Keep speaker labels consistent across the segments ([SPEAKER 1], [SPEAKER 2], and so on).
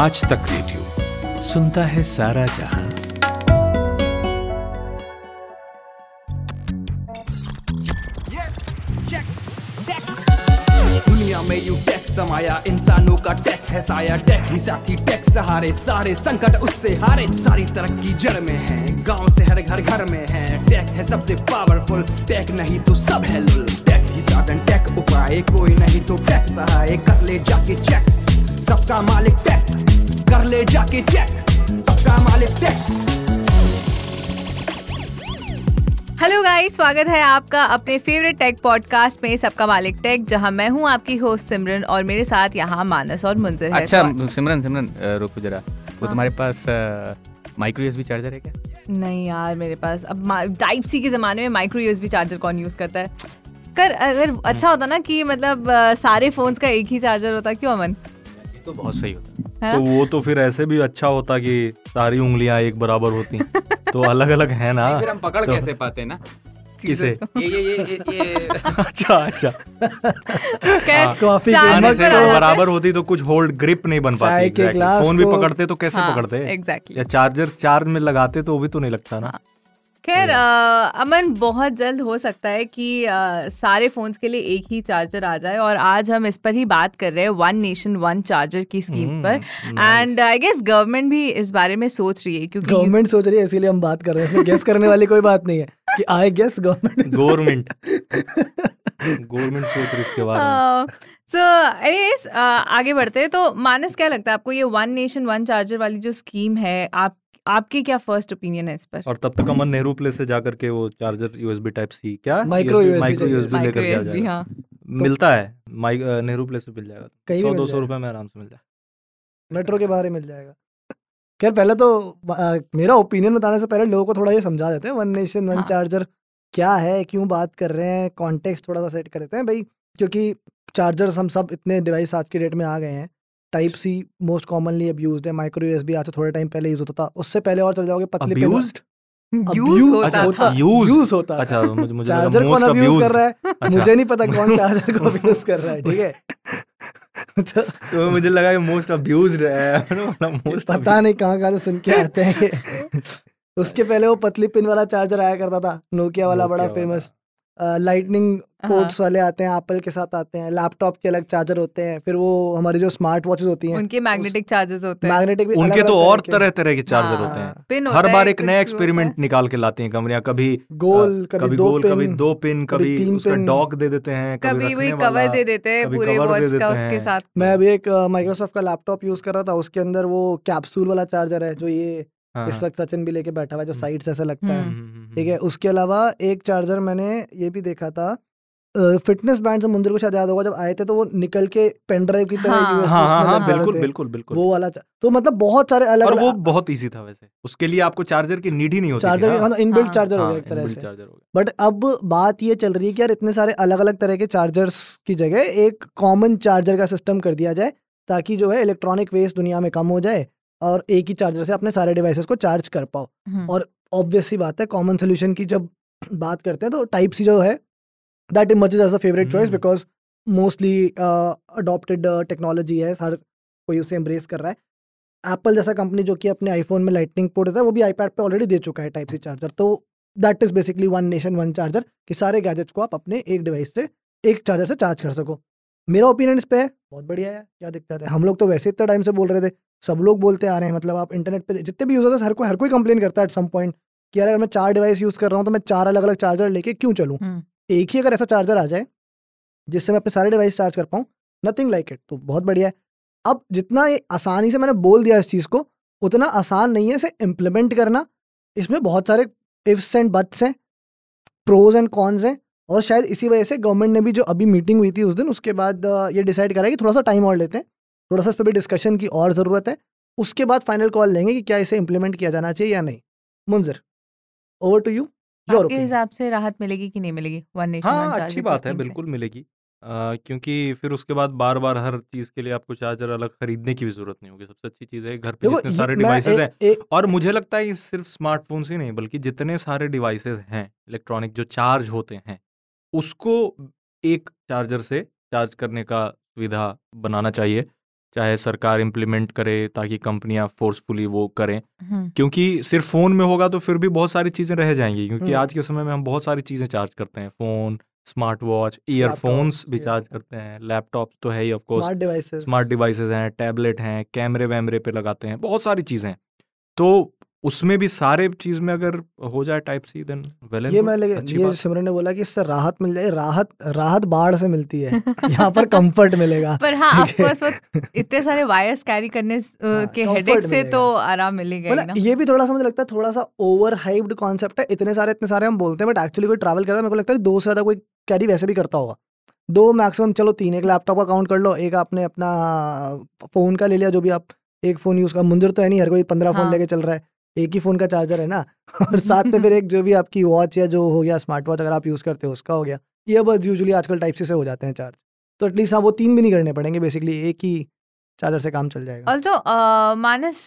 [SPEAKER 1] आज तक रेडियो सुनता है सारा जहां दुनिया में यू टेक समाया इंसानों का टेक है साया टेक ही साथी टेक सहारे सारे संकट उससे हारे सारी तरक्की जड़ में है गांव से हर घर घर में है टेक है सबसे पावरफुल टेक नहीं तो सब है
[SPEAKER 2] लुल टेक ही साधन टेक उपाय कोई नहीं तो टेक सहाय कर ले जाके चेक सबका मालिक टेक कर ले जाके चेक सबका मालिक टेक हेलो गाइस स्वागत है आपका अपने फेवरेट टेक पॉडकास्ट में सबका मालिक टेक जहां मैं हूं आपकी होस्ट सिमरन और मेरे साथ यहां मानस और मुंजर अच्छा
[SPEAKER 1] सिमरन सिमरन रुको जरा हाँ। वो तुम्हारे पास माइक्रो यूएसबी चार्जर है क्या
[SPEAKER 2] नहीं यार मेरे पास अब टाइप सी के ज़माने में माइक्रो यूएसबी चार्जर कौन यूज़ करता है कर अगर अच्छा हाँ। होता ना कि मतलब सारे फ़ोन्स का एक ही चार्जर होता क्यों अमन
[SPEAKER 1] तो बहुत सही होता है हाँ? तो वो तो फिर ऐसे भी अच्छा होता कि सारी उंगलियां एक बराबर होती तो अलग अलग है ना फिर हम पकड़ तो, कैसे पाते ना किसे अच्छा अच्छा अच्छा हाँ, कॉफी तो, तो बराबर होती तो कुछ होल्ड ग्रिप नहीं बन पाती exactly. फोन भी पकड़ते तो कैसे हाँ, पकड़ते exactly. या चार्जर चार्ज में लगाते तो वो भी तो नहीं लगता ना हाँ।
[SPEAKER 2] खैर अमन बहुत जल्द हो सकता है कि आ, सारे फोन्स के लिए एक ही चार्जर आ जाए और आज हम इस पर ही बात कर रहे हैं वन नेशन वन चार्जर की स्कीम hmm, पर एंड आई गेस गवर्नमेंट भी इस बारे में सोच रही है क्योंकि गवर्नमेंट
[SPEAKER 3] सोच रही है इसीलिए हम बात कर रहे हैं गेस करने वाली कोई बात नहीं है कि I guess government government
[SPEAKER 1] government सोच रही इसके बारे में
[SPEAKER 2] सो हाँ, एनीवेज आगे बढ़ते हैं तो मानस क्या लगता है आपको ये वन नेशन वन चार्जर वाली जो स्कीम है आप आपके क्या फर्स्ट ओपिनियन है इस पर
[SPEAKER 1] और तब तक अमन नेहरू प्लेस से जाकर के वो चार्जर यूएसबी टाइप सी क्या माइक्रो माइक्रो यूएसबी लेकर के हाँ। मिलता है नेहरू प्लेस पे मिल जाएगा सौ दो सौ रुपए में आराम से मिल
[SPEAKER 3] जाएगा मेट्रो के बारे मिल जाएगा खैर पहले तो आ, मेरा ओपिनियन बताने से पहले लोगों को थोड़ा ये समझा देते हैं वन नेशन वन चार्जर क्या है क्यों बात कर रहे हैं कॉन्टेक्स्ट थोड़ा सा सेट कर देते हैं भाई क्योंकि चार्जर्स हम सब इतने डिवाइस आज के डेट में आ गए हैं टाइप सी मोस्ट कॉमनली अब यूज है माइक्रो यूएसबी आज से थोड़े टाइम पहले यूज होता था उससे पहले और चल जाओगे पतले यूज
[SPEAKER 1] अच्छा, अच्छा। मुझे नहीं पता कौन चार्जर को अब्यूज कर रहा है ठीक है तो मुझे लगा कि मोस्ट अब्यूज है मोस्ट मतलब पता
[SPEAKER 3] नहीं कहाँ कहाँ से सुन के आते हैं उसके पहले वो पतली पिन वाला चार्जर आया करता था नोकिया वाला बड़ा फेमस लाइटनिंग हाँ। पोर्ट्स वाले आते हैं एप्पल के साथ आते हैं लैपटॉप के अलग चार्जर होते हैं फिर वो हमारी जो स्मार्ट वॉचेस होती
[SPEAKER 2] हैं उनके मैग्नेटिक चार्जर्स होते हैं मैग्नेटिक भी उनके तो और तरह तरह के चार्जर हाँ। होते हैं पिन हर बार एक नया
[SPEAKER 1] एक्सपेरिमेंट निकाल के लाती हैं कंपनियां कभी गोल कभी दो पिन कभी दो पिन कभी उसका डॉक दे देते हैं कभी वही कवर दे देते हैं पूरे वॉच का उसके साथ
[SPEAKER 3] मैं अभी एक माइक्रोसॉफ्ट का लैपटॉप यूज कर रहा था उसके अंदर वो कैप्सूल वाला चार्जर है जो ये हाँ। इस वक्त सचिन भी लेके बैठा हुआ जो साइड हम्म। से ऐसा लगता है हम्म। हम्म, ठीक है उसके अलावा एक चार्जर मैंने ये भी देखा था फिटनेस बैंड मुंदिर को शायद याद होगा जब आए थे तो वो निकल के पेन ड्राइव की तरह हाँ, हाँ, हाँ, हाँ बिल्कुल बिल्कुल बिल्कुल वो वाला तो मतलब बहुत सारे अलग और वो
[SPEAKER 1] बहुत इजी था वैसे उसके लिए आपको चार्जर की नीड ही नहीं होती चार्जर हाँ, इनबिल्ट मतलब चार्जर हाँ। हो गया हाँ, एक तरह से
[SPEAKER 3] बट अब बात ये चल रही है कि यार इतने सारे अलग अलग तरह के चार्जर्स की जगह एक कॉमन चार्जर का सिस्टम कर दिया जाए ताकि जो है इलेक्ट्रॉनिक वेस्ट दुनिया में कम हो जाए और एक ही चार्जर से अपने सारे डिवाइसेस को चार्ज कर पाओ हम्म। और ऑब्वियस सी बात है कॉमन सोल्यूशन की जब बात करते हैं तो टाइप सी जो है that emerges as the favourite choice because mostly adopted technology है हर कोई उसे एम्ब्रेस कर रहा है एप्पल जैसा कंपनी जो कि अपने आईफोन में लाइटनिंग पोर्ट होता है वो भी आईपैड पे ऑलरेडी दे चुका है टाइप सी चार्जर तो that is basically one nation one charger कि सारे गैजेट्स को आप अपने एक डिवाइस से एक चार्जर से चार्ज कर सको मेरा ओपिनियन इस पर है बहुत बढ़िया है क्या दिक्कत है हम लोग तो वैसे इतना टाइम से बोल रहे थे सब लोग बोलते आ रहे हैं मतलब आप इंटरनेट पे जितने भी यूजर्स हर कोई हर कोई कंप्लेन करता है एट सम पॉइंट कि यार अगर मैं चार डिवाइस यूज कर रहा हूँ तो मैं चार अलग अलग चार्जर लेके क्यों चलूँ हम्म। एक ही अगर ऐसा चार्जर आ जाए जिससे मैं अपने सारे डिवाइस चार्ज कर पाऊँ नथिंग लाइक इट तो बहुत बढ़िया है अब जितना आसानी से मैंने बोल दिया इस चीज़ को उतना आसान नहीं है इसे इम्प्लीमेंट करना इसमें बहुत सारे इफ्स एंड बट्स हैं प्रोज एंड कॉन्स हैं और शायद इसी वजह से गवर्नमेंट ने भी जो अभी मीटिंग हुई थी उस दिन उसके बाद ये डिसाइड करा कि थोड़ा सा टाइम और लेते हैं थोड़ा सा इस पर भी डिस्कशन की और ज़रूरत है उसके बाद फाइनल कॉल लेंगे कि क्या इसे इम्प्लीमेंट किया जाना चाहिए या नहीं मुंजर ओवर टू यू
[SPEAKER 2] आपके हिसाब से राहत मिलेगी कि नहीं मिलेगी वन नेशन हाँ अच्छी बात है बिल्कुल
[SPEAKER 1] मिलेगी आ, क्योंकि फिर उसके बाद बार बार हर चीज के लिए आपको चार्जर अलग खरीदने की भी जरूरत नहीं होगी सबसे अच्छी चीज है घर पे जितने सारे डिवाइसेज हैं और मुझे लगता है सिर्फ स्मार्टफोन ही नहीं बल्कि जितने सारे डिवाइसेज हैं इलेक्ट्रॉनिक जो चार्ज होते हैं उसको एक चार्जर से चार्ज करने का सुविधा बनाना चाहिए चाहे सरकार इम्प्लीमेंट करे ताकि कंपनियां फोर्सफुली वो करें हम्म। क्योंकि सिर्फ फ़ोन में होगा तो फिर भी बहुत सारी चीज़ें रह जाएंगी क्योंकि हम्म। आज के समय में हम बहुत सारी चीज़ें चार्ज करते हैं फ़ोन स्मार्ट वॉच ईयरफोन्स भी चार्ज करते हैं लैपटॉप तो है ही ऑफकोर्स स्मार्ट डिवाइसेस हैं टैबलेट हैं कैमरे वैमरे पे लगाते हैं बहुत सारी चीज़ें तो उसमें भी सारे चीज में अगर हो जाए टाइप सी देन वेल ये मैं ये
[SPEAKER 3] सिमरन ने बोला कि इससे राहत मिल जाए राहत राहत बाढ़ से मिलती है यहाँ पर कंफर्ट मिलेगा पर हाँ आपको
[SPEAKER 2] इतने सारे वायरस कैरी करने हाँ, के हेडेक से तो आराम मिलेगा मतलब ना ये भी थोड़ा सा मुझे लगता है थोड़ा सा
[SPEAKER 3] ओवर हाइप्ड कॉन्सेप्ट है इतने सारे इतने सारे हम बोलते हैं बट एक्चुअली कोई ट्रैवल करता है मेरे को लगता है दो से ज्यादा कोई कैरी वैसे भी करता होगा दो मैक्सिमम चलो तीन एक लैपटॉप का काउंट कर लो एक आपने अपना फोन का ले लिया जो भी आप एक फोन यूज कर मुंजर तो है नहीं हर कोई पंद्रह फोन हाँ। लेके चल रहा है एक ही फ़ोन का चार्जर है ना और साथ में फिर एक जो भी आपकी वॉच या जो हो गया स्मार्ट वॉच अगर आप यूज़ करते हो उसका हो गया ये बस यूजली आजकल टाइप से हो जाते हैं चार्ज तो एटलीस्ट हाँ वो तीन भी नहीं करने पड़ेंगे बेसिकली एक ही चार्जर से काम चल जाएगा
[SPEAKER 2] ऑल्सो uh, मानस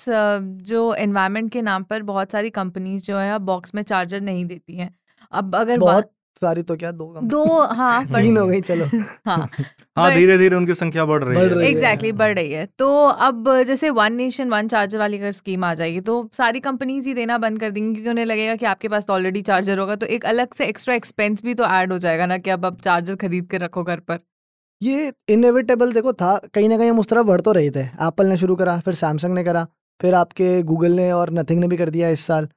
[SPEAKER 2] जो एनवायरमेंट के नाम पर बहुत सारी कंपनीज जो है बॉक्स में चार्जर नहीं देती हैं अब अगर बहुत
[SPEAKER 3] सारी तो क्या दो दो हाँ तीन हो गई चलो
[SPEAKER 2] हाँ
[SPEAKER 1] हाँ धीरे धीरे उनकी संख्या बढ़ रही बढ़ है एग्जैक्टली
[SPEAKER 2] exactly, बढ़ रही है तो अब जैसे वन नेशन वन चार्जर वाली अगर स्कीम आ जाएगी तो सारी कंपनीज ही देना बंद कर देंगी क्योंकि उन्हें लगेगा कि आपके पास तो ऑलरेडी चार्जर होगा तो एक अलग से एक्स्ट्रा एक्सपेंस भी तो ऐड हो जाएगा ना कि अब आप चार्जर खरीद के रखो घर पर
[SPEAKER 3] ये इनएविटेबल देखो था कहीं ना कहीं हम उस तरफ बढ़ तो रहे थे एप्पल ने शुरू करा फिर सैमसंग ने करा फिर आपके गूगल ने और नथिंग ने भी कर दिया इस साल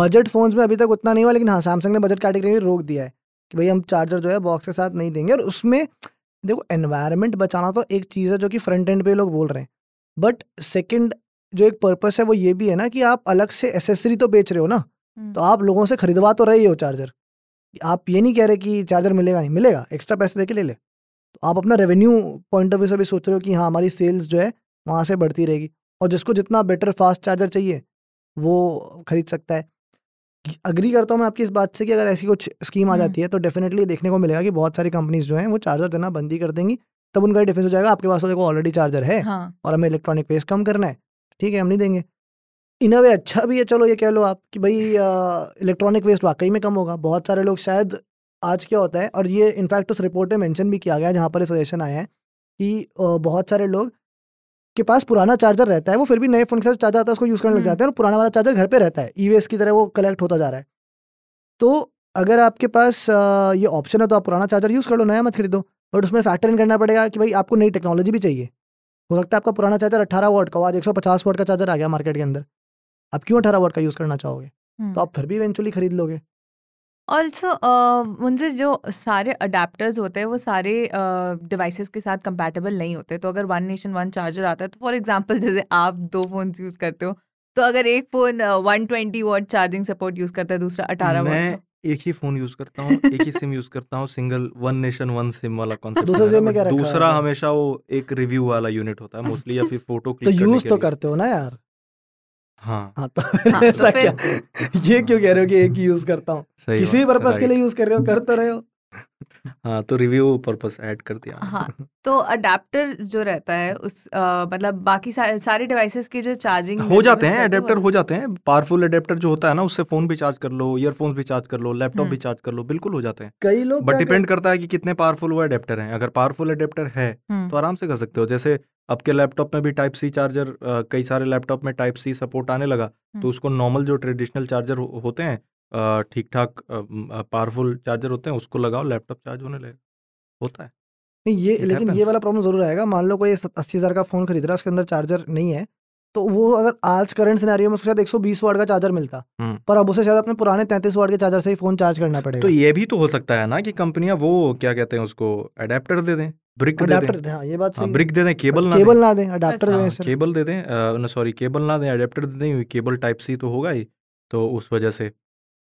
[SPEAKER 3] बजट फोन्स में अभी तक उतना नहीं हुआ लेकिन हाँ सैमसंग ने बजट कैटेगरी में रोक दिया है कि भाई हम चार्जर जो है बॉक्स के साथ नहीं देंगे और उसमें देखो एनवायरमेंट बचाना तो एक चीज़ है जो कि फ्रंट एंड पे लोग बोल रहे हैं बट सेकेंड जो एक पर्पस है वो ये भी है ना कि आप अलग से एसेसरी तो बेच रहे हो ना हम्म। तो आप लोगों से खरीदवा तो रहे हो चार्जर आप ये नहीं कह रहे कि चार्जर मिलेगा नहीं मिलेगा एक्स्ट्रा पैसे देके ले ले तो आप अपना रेवेन्यू पॉइंट ऑफ व्यू से भी सोच रहे हो कि हाँ हमारी सेल्स जो है वहाँ से बढ़ती रहेगी और जिसको जितना बेटर फास्ट चार्जर चाहिए वो खरीद सकता है अग्री करता हूँ मैं आपकी इस बात से कि अगर ऐसी कुछ स्कीम आ हम्म। जाती है तो डेफिनेटली देखने को मिलेगा कि बहुत सारी कंपनीज जो हैं वो चार्जर देना ही कर देंगी तब उनका डिफेंस हो जाएगा आपके पास तो देखो ऑलरेडी चार्जर है हाँ। और हमें इलेक्ट्रॉनिक वेस्ट कम करना है ठीक है हम नहीं देंगे इन अ वे अच्छा भी है चलो ये कह लो आप कि भाई इलेक्ट्रॉनिक वेस्ट वाकई में कम होगा बहुत सारे लोग शायद आज क्या होता है और ये इनफैक्ट उस रिपोर्ट में मेंशन भी किया गया जहाँ पर सजेशन आया है कि बहुत सारे लोग के पास पुराना चार्जर रहता है वो फिर भी नए फोन के साथ चार्जर आता है उसको यूज़ करने लग हम्म। जाते हैं और पुराना वाला चार्जर घर पे रहता है ई e की तरह वो कलेक्ट होता जा रहा है तो अगर आपके पास ये ऑप्शन है तो आप पुराना चार्जर यूज़ कर लो नया मत खरीदो बट उसमें फैक्टर इन करना पड़ेगा कि भाई आपको नई टेक्नोलॉजी भी चाहिए हो सकता है आपका पुराना चार्जर अट्ठारह वोट का आज एक सौ पचास वोट का चार्जर आ गया मार्केट के अंदर आप क्यों अठारह वोट का यूज़ करना चाहोगे
[SPEAKER 2] तो हम्म। आप
[SPEAKER 3] फिर भी इवेंचुअली खरीद लोगे
[SPEAKER 2] ऑल्सो उनसे जो सारे अडेप्टर्स होते हैं वो सारे डिवाइस uh, के साथ कंपेटेबल नहीं होते तो अगर वन नेशन वन चार्जर आता है तो फॉर एग्जाम्पल जैसे आप दो फोन यूज करते हो तो अगर एक phone one twenty watt charging support use करता है दूसरा अठारह वॉट
[SPEAKER 1] एक ही फोन यूज करता हूँ एक ही सिम यूज करता हूँ single one nation one SIM वाला कॉन्सेप्ट तो दूसरा, दूसरा हमेशा वो एक रिव्यू वाला यूनिट होता है मोस्टली या फिर
[SPEAKER 3] फोटो क्लिक तो यूज तो करते हो ना यार हाँ।, हाँ तो, हाँ, तो ऐसा क्या ये क्यों कह रहे हो कि एक ही यूज करता हूँ किसी भी पर्पज के लिए यूज कर रहे हो रहे हो
[SPEAKER 1] हाँ तो रिव्यू पर्पस ऐड कर दिया
[SPEAKER 2] हाँ तो अडेप्टर जो रहता है उस मतलब बाकी सा, सारे डिवाइसेस की जो चार्जिंग हो जाते हैं अडेप्टर हो
[SPEAKER 1] जाते हैं पावरफुल अडेप्टर जो होता है ना उससे फोन भी चार्ज कर लो ईयरफोन्स भी चार्ज कर लो लैपटॉप भी चार्ज हम्म। कर लो बिल्कुल हो जाते हैं कई लोग बट डिपेंड करता है कि कितने पावरफुल वो अडेप्टर है अगर पावरफुल अडेप्टर है तो आराम से कर सकते हो जैसे अब के लैपटॉप में भी टाइप सी चार्जर कई सारे लैपटॉप में टाइप सी सपोर्ट आने लगा तो हम्म। उसको नॉर्मल जो ट्रेडिशनल चार्जर हो, होते हैं ठीक ठाक पावरफुल चार्जर होते हैं उसको लगाओ लैपटॉप चार्ज होने लगे होता है
[SPEAKER 3] नहीं ये लेकिन ये वाला प्रॉब्लम जरूर आएगा मान लो कोई अस्सी हज़ार का फ़ोन खरीद रहा है उसके अंदर चार्जर नहीं है तो वो अगर आज करंट सिनेरियो में उसको शायद 120 वाट का चार्जर मिलता हम्म। पर अब उसे शायद अपने पुराने 33 वाट के चार्जर से ही फोन चार्ज करना पड़ेगा तो
[SPEAKER 1] ये भी तो हो सकता है ना कि कंपनियां वो क्या कहते हैं उसको अडेप्टर दे दें ब्रिक अडेप्टर दे हाँ, ये बात हाँ, सही ब्रिक दे दें केबल ना केबल ना दें अडेप्टर दें केबल दे दें सॉरी केबल ना दें अडेप्टर दे दें केबल टाइप सी तो होगा ही तो उस वजह से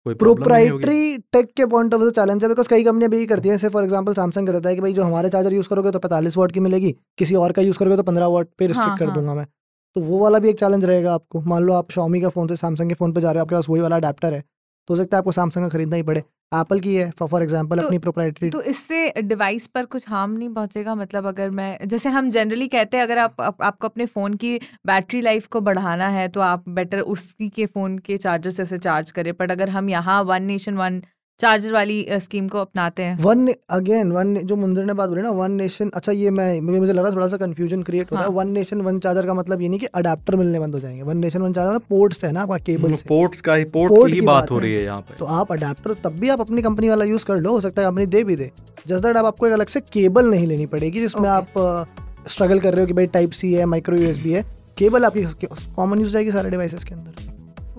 [SPEAKER 1] कोई प्रोप्राइटरी
[SPEAKER 3] टेक के पॉइंट ऑफ व्यू चैलेंज है बिकॉज कई कंपनियां भी करती हैं फॉर एग्जांपल सैमसंग करता है कि भाई जो हमारे चार्जर यूज करोगे तो पैंतालीस वॉट की मिलेगी किसी और का यूज करोगे तो पंद्रह वॉट पे रिस्ट्रिक्ट हाँ, कर हाँ। दूंगा मैं तो वो वाला भी एक चैलेंज रहेगा आपको मान लो आप शॉमी का फ़ोन से सैमसंग के फ़ोन पर जा रहे हो आपके पास वही वाला अडेप्टर है तो हो सकता है आपको सैमसंग का खरीदना ही पड़े एप्पल की है फॉर एग्जाम्पल तो, अपनी प्रोप्राइटरी तो
[SPEAKER 2] इससे डिवाइस पर कुछ हार्म नहीं पहुंचेगा मतलब अगर मैं जैसे हम जनरली कहते हैं अगर आप, आप आपको अपने फ़ोन की बैटरी लाइफ को बढ़ाना है तो आप बेटर उसकी के फ़ोन के चार्जर से उसे चार्ज करें बट अगर हम यहाँ वन नेशन वन चार्जर वाली स्कीम को अपनाते हैं
[SPEAKER 3] वन अगेन वन जो मुंदर ने बात बोली ना वन नेशन अच्छा ये मैं मुझे मुझे लग रहा थोड़ा सा कंफ्यूजन क्रिएट हो रहा है वन नेशन वन चार्जर का मतलब ये नहीं कि अडाप्टर मिलने बंद हो जाएंगे one nation one charger ports है ना आपका केबल मतलब
[SPEAKER 1] पोर्ट्स का ही पोर्ट, पोर्ट की, की बात हो रही है यहाँ
[SPEAKER 3] पे तो आप अडाप्टर तब भी आप अपनी कंपनी वाला यूज कर लो हो सकता है कंपनी दे भी दे जस्ट दैट आपको एक अलग से केबल नहीं लेनी पड़ेगी जिसमें आप स्ट्रगल कर रहे हो कि भाई टाइप सी है माइक्रो यूएसबी है केबल आपकी कॉमन यूज जाएगी सारे डिवाइसेस के अंदर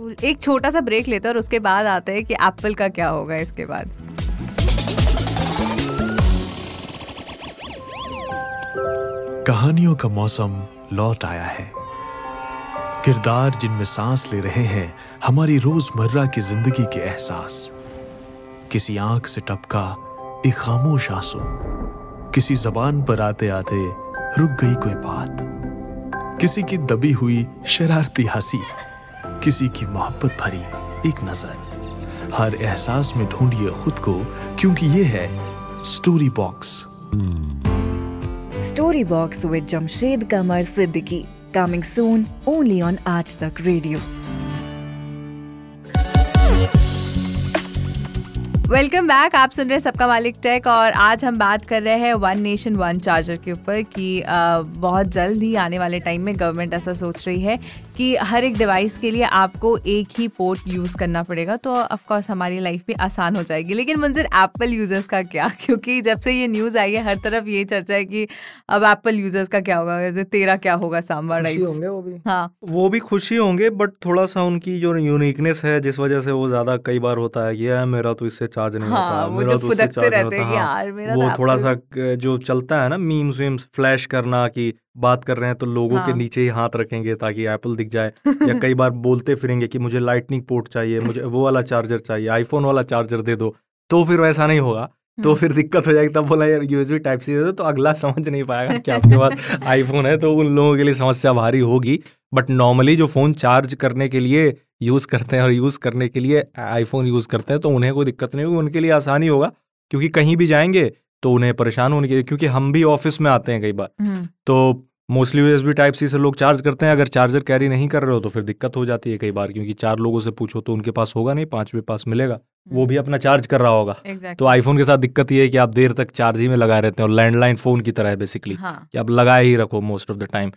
[SPEAKER 2] कूल एक छोटा सा ब्रेक लेते हैं और उसके बाद आते हैं कि एप्पल का क्या होगा इसके बाद
[SPEAKER 1] कहानियों का मौसम लौट आया है किरदार जिनमें सांस ले रहे हैं हमारी रोजमर्रा की जिंदगी के एहसास किसी आंख से टपका एक खामोश आंसू किसी जबान पर आते आते रुक गई कोई बात किसी की दबी हुई शरारती हंसी किसी की मोहब्बत भरी एक नजर हर एहसास में ढूंढिए खुद को क्योंकि ये है story box
[SPEAKER 2] story box with Jamshed Qamar Siddiqui coming soon only on Aaj Tak radio welcome back आप सुन रहे हैं सबका मालिक टेक और आज हम बात कर रहे हैं वन नेशन वन चार्जर के ऊपर कि बहुत जल्द ही आने वाले टाइम में गवर्नमेंट ऐसा सोच रही है कि हर एक डिवाइस के लिए आपको एक ही पोर्ट यूज़ करना पड़ेगा तो ऑफकोर्स हमारी लाइफ में आसान हो जाएगी लेकिन मंजिल एप्पल यूज़र्स का क्या क्योंकि जब से ये न्यूज़ आई है हर तरफ ये चर्चा है कि अब एप्पल यूज़र्स का क्या होगा जैसे तेरा क्या होगा डाइव होंगे वो भी हाँ
[SPEAKER 1] वो भी खुशी होंगे बट थोड़ा सा उनकी जो यूनिकनेस है जिस वजह से वो ज़्यादा कई बार होता है कि मेरा तो इससे ताज नहीं हाँ, होता मेरा तो उससे चार्ज रहते होता हाँ। यार मेरा वो तो थोड़ा सा जो चलता है ना मीम्स वीम्स फ्लैश करना कि बात कर रहे हैं तो लोगों हाँ. के नीचे ही हाथ रखेंगे ताकि एप्पल दिख जाए या कई बार बोलते फिरेंगे कि मुझे लाइटनिंग पोर्ट चाहिए मुझे वो वाला चार्जर चाहिए आईफोन वाला चार्जर दे दो तो फिर वैसा नहीं होगा तो हम्म। फिर दिक्कत हो जाएगी तब बोला यार यूएसबी टाइप सी तो अगला समझ नहीं पाएगा कि आपके पास आईफोन है तो उन लोगों के लिए समस्या भारी होगी बट नॉर्मली जो फ़ोन चार्ज करने के लिए यूज़ करते हैं और यूज़ करने के लिए आईफोन यूज़ करते हैं तो उन्हें कोई दिक्कत नहीं होगी उनके लिए आसानी होगा क्योंकि कहीं भी जाएंगे तो उन्हें परेशान होने के क्योंकि हम भी ऑफिस में आते हैं कई बार हम्म। तो मोस्टली यूएसबी टाइप सी से लोग चार्ज करते हैं अगर चार्जर कैरी नहीं कर रहे हो तो फिर दिक्कत हो जाती है कई बार क्योंकि चार लोगों से पूछो तो उनके पास होगा नहीं पांचवे पास मिलेगा वो भी हम्म। अपना चार्ज कर रहा होगा exactly. तो आईफोन के साथ दिक्कत ये है कि आप देर तक चार्ज ही में लगाए रहते हैं और लैंडलाइन फोन की तरह है बेसिकली हाँ. कि आप लगाए ही रखो मोस्ट ऑफ द टाइम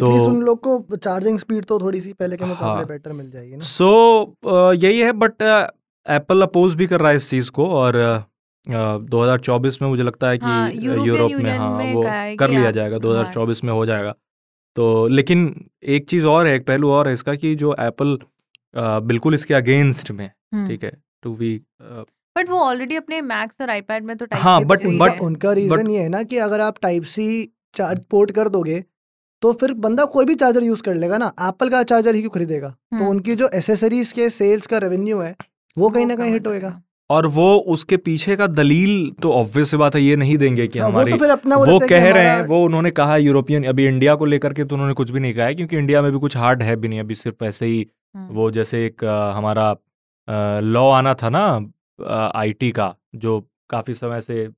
[SPEAKER 1] तो उन
[SPEAKER 3] लोग को चार्जिंग स्पीड तो थोड़ी सी पहले के मुकाबले हाँ, बेटर मिल जाएगी
[SPEAKER 1] सो so, यही है बट एप्पल अपोज भी कर रहा है इस चीज को और 2024 में मुझे लगता है कि हाँ, यूरोप में हाँ वो कर लिया जाएगा 2024 हाँ। में हो जाएगा तो लेकिन एक चीज़ और है एक पहलू और है इसका कि जो एप्पल बिल्कुल इसके अगेंस्ट में हम्म। ठीक है टू वी
[SPEAKER 2] बट वो ऑलरेडी अपने मैक्स और आईपैड में तो टाइप हाँ बट बट तो उनका
[SPEAKER 3] रीजन ये है ना कि अगर आप टाइप सी चार्ज पोर्ट कर दोगे तो फिर बंदा कोई भी चार्जर यूज कर लेगा ना एप्पल का चार्जर ही क्यों खरीदेगा तो हम्म। उनकी जो एसेसरीज के सेल्स का रेवेन्यू है वो कहीं ना कहीं हिट होएगा
[SPEAKER 1] और वो उसके पीछे का दलील तो ऑब्वियस बात है ये नहीं देंगे कि हमारे वो, तो फिर अपना वो, वो कह रहे हैं वो उन्होंने कहा यूरोपियन अभी इंडिया को लेकर के तो उन्होंने कुछ भी नहीं कहा है क्योंकि इंडिया में भी कुछ हार्ड है भी नहीं अभी सिर्फ ऐसे ही हम्म। वो जैसे एक हमारा लॉ आना था ना आई का जो काफी समय से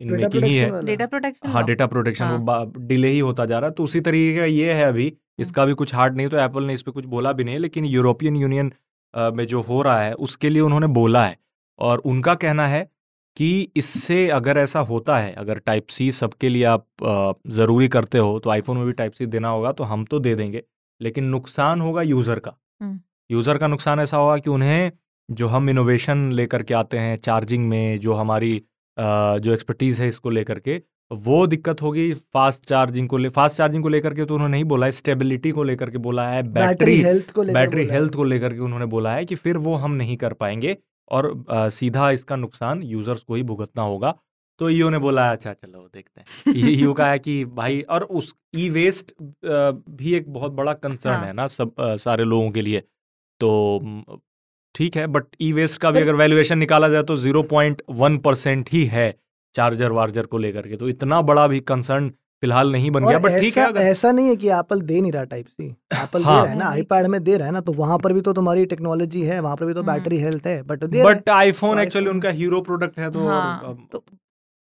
[SPEAKER 1] इनमें की ही है
[SPEAKER 2] डेटा प्रोटेक्शन हाँ
[SPEAKER 1] डेटा प्रोटेक्शन डिले ही होता जा रहा है तो उसी तरीके का ये है अभी हम्म। इसका भी कुछ हार्ड नहीं तो एप्पल ने इस पर कुछ बोला भी नहीं लेकिन यूरोपियन यूनियन में जो हो रहा है उसके लिए उन्होंने बोला है और उनका कहना है कि इससे अगर ऐसा होता है अगर टाइप सी सबके लिए आप ज़रूरी करते हो तो आईफोन में भी टाइप सी देना होगा तो हम तो दे देंगे लेकिन नुकसान होगा यूज़र का यूज़र का नुकसान ऐसा होगा कि उन्हें जो हम इनोवेशन लेकर के आते हैं चार्जिंग में जो हमारी जो एक्सपर्टीज़ है इसको लेकर के वो दिक्कत होगी फास्ट चार्जिंग को ले फास्ट चार्जिंग को लेकर के तो उन्होंने नहीं बोला है स्टेबिलिटी को लेकर के बोला है बैटरी हेल्थ को बैटरी हेल्थ को लेकर के उन्होंने बोला है कि फिर वो हम नहीं कर पाएंगे और आ, सीधा इसका नुकसान यूजर्स को ही भुगतना होगा तो ईओ ने बोला अच्छा चलो देखते हैं ईओ का है कि भाई और उस ई वेस्ट भी एक बहुत बड़ा कंसर्न हाँ। है ना सब आ, सारे लोगों के लिए तो ठीक है बट ई वेस्ट का भी अगर वैल्यूएशन निकाला जाए तो जीरो पॉइंट वन परसेंट ही है चार्जर वार्जर को लेकर के तो इतना बड़ा भी कंसर्न फिलहाल नहीं बन गया बट ठीक है अगर...
[SPEAKER 3] ऐसा नहीं है कि एप्पल दे नहीं रहा टाइप सी
[SPEAKER 1] एप्पल हाँ। दे रहा है ना
[SPEAKER 3] आईपैड में दे रहा है ना तो वहां पर भी तो तुम्हारी टेक्नोलॉजी है वहां पर भी तो बैटरी हम्म। हेल्थ है बट बट
[SPEAKER 1] आईफोन एक्चुअली उनका हीरो प्रोडक्ट है तो, हाँ। तो